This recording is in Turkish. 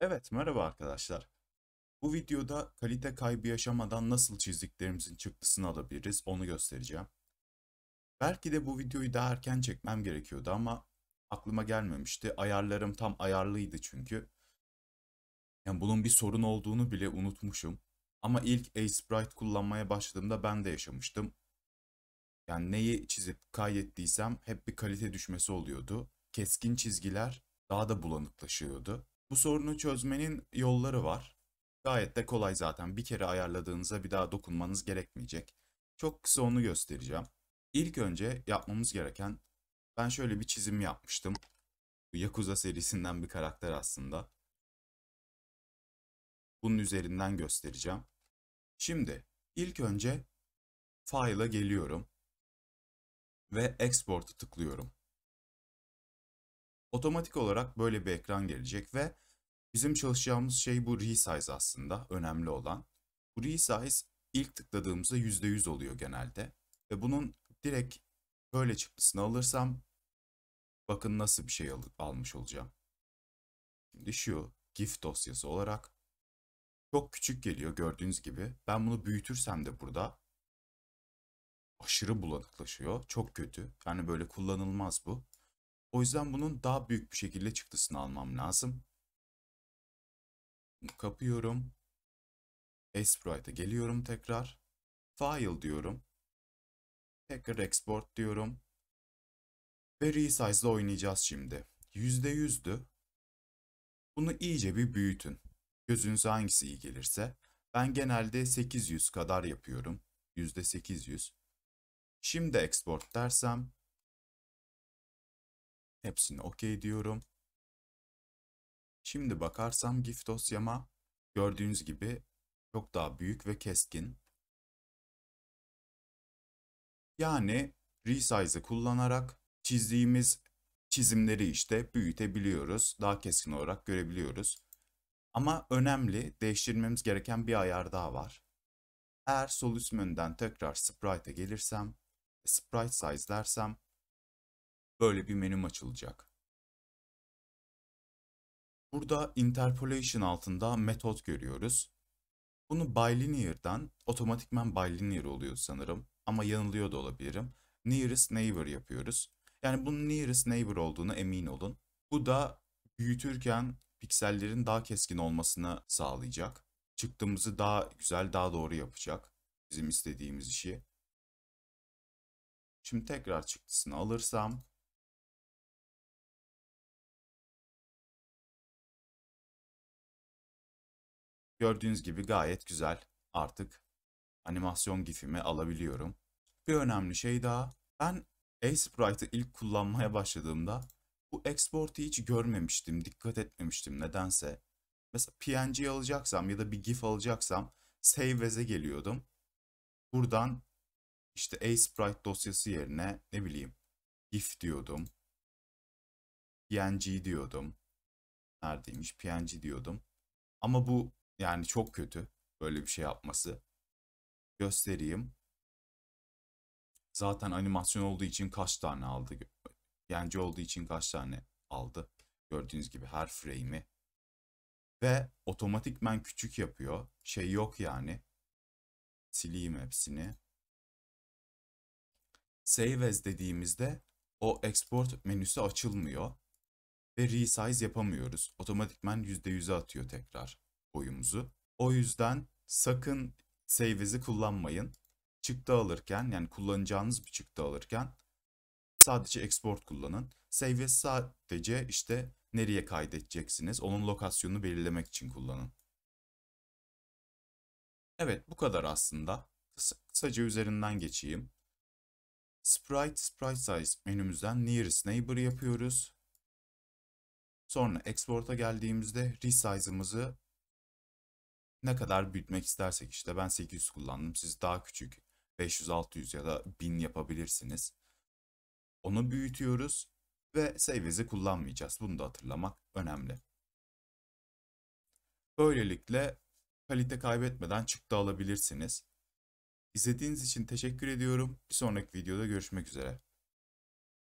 Evet merhaba arkadaşlar. Bu videoda kalite kaybı yaşamadan nasıl çizdiklerimizin çıktısını alabiliriz onu göstereceğim. Belki de bu videoyu daha erken çekmem gerekiyordu ama aklıma gelmemişti. Ayarlarım tam ayarlıydı çünkü. Yani bunun bir sorun olduğunu bile unutmuşum. Ama ilk Ace Sprite kullanmaya başladığımda ben de yaşamıştım. Yani neyi çizip kaydettiysem hep bir kalite düşmesi oluyordu. Keskin çizgiler daha da bulanıklaşıyordu. Bu sorunu çözmenin yolları var. Gayet de kolay zaten. Bir kere ayarladığınıza bir daha dokunmanız gerekmeyecek. Çok kısa onu göstereceğim. İlk önce yapmamız gereken ben şöyle bir çizim yapmıştım. Bu Yakuza serisinden bir karakter aslında. Bunun üzerinden göstereceğim. Şimdi ilk önce file'a geliyorum ve export'u tıklıyorum. Otomatik olarak böyle bir ekran gelecek ve bizim çalışacağımız şey bu resize aslında önemli olan. Bu resize ilk tıkladığımızda %100 oluyor genelde ve bunun direkt böyle çıktısını alırsam bakın nasıl bir şey almış olacağım. Şimdi şu GIF dosyası olarak çok küçük geliyor gördüğünüz gibi. Ben bunu büyütürsem de burada aşırı bulanıklaşıyor. Çok kötü. Yani böyle kullanılmaz bu. O yüzden bunun daha büyük bir şekilde çıktısını almam lazım. Kapıyorum. Sprite'a geliyorum tekrar. File diyorum. Tekrar export diyorum. Ve resize ile oynayacağız şimdi. %100'dü. Bunu iyice bir büyütün. Gözünüze hangisi iyi gelirse. Ben genelde 800 kadar yapıyorum. %800. Şimdi export dersem Hepsini okey diyorum. Şimdi bakarsam GIF dosyama gördüğünüz gibi çok daha büyük ve keskin. Yani resize kullanarak çizdiğimiz çizimleri işte büyütebiliyoruz. Daha keskin olarak görebiliyoruz. Ama önemli değiştirmemiz gereken bir ayar daha var. Eğer solüsyon menüden tekrar Sprite'e gelirsem, Sprite Size dersem böyle bir menüm açılacak. Burada interpolation altında metot görüyoruz. Bunu bilinear'dan otomatikman bilinear oluyor sanırım ama yanılıyor da olabilirim. Nearest neighbor yapıyoruz. Yani bunun nearest neighbor olduğunu emin olun. Bu da büyütürken piksellerin daha keskin olmasını sağlayacak. Çıktığımızı daha güzel, daha doğru yapacak bizim istediğimiz işi. Şimdi tekrar çıktısını alırsam Gördüğünüz gibi gayet güzel. Artık animasyon gifimi alabiliyorum. Bir önemli şey daha. Ben A-Sprite'ı ilk kullanmaya başladığımda bu export'u hiç görmemiştim, dikkat etmemiştim nedense. Mesela PNG alacaksam ya da bir GIF alacaksam Save As'e geliyordum. Buradan işte A-Sprite dosyası yerine ne bileyim GIF diyordum. PNG diyordum. Neredeymiş? PNG diyordum. Ama bu yani çok kötü böyle bir şey yapması. Göstereyim. Zaten animasyon olduğu için kaç tane aldı? Yence olduğu için kaç tane aldı? Gördüğünüz gibi her frame'i. Ve otomatikmen küçük yapıyor. Şey yok yani. Sileyim hepsini. Save as dediğimizde o export menüsü açılmıyor. Ve resize yapamıyoruz. Otomatikmen %100'e atıyor tekrar boyumuzu. O yüzden sakın save'izi kullanmayın. Çıktı alırken yani kullanacağınız bir çıktı alırken sadece export kullanın. Save'i sadece işte nereye kaydedeceksiniz onun lokasyonunu belirlemek için kullanın. Evet bu kadar aslında. kısaca üzerinden geçeyim. Sprite, Sprite Size menümüzden Nearest Neighbor yapıyoruz. Sonra export'a geldiğimizde resize'ımızı ne kadar büyütmek istersek işte ben 800 kullandım siz daha küçük 500-600 ya da 1000 yapabilirsiniz. Onu büyütüyoruz ve save'izi kullanmayacağız. Bunu da hatırlamak önemli. Böylelikle kalite kaybetmeden çıktı alabilirsiniz. İzlediğiniz için teşekkür ediyorum. Bir sonraki videoda görüşmek üzere.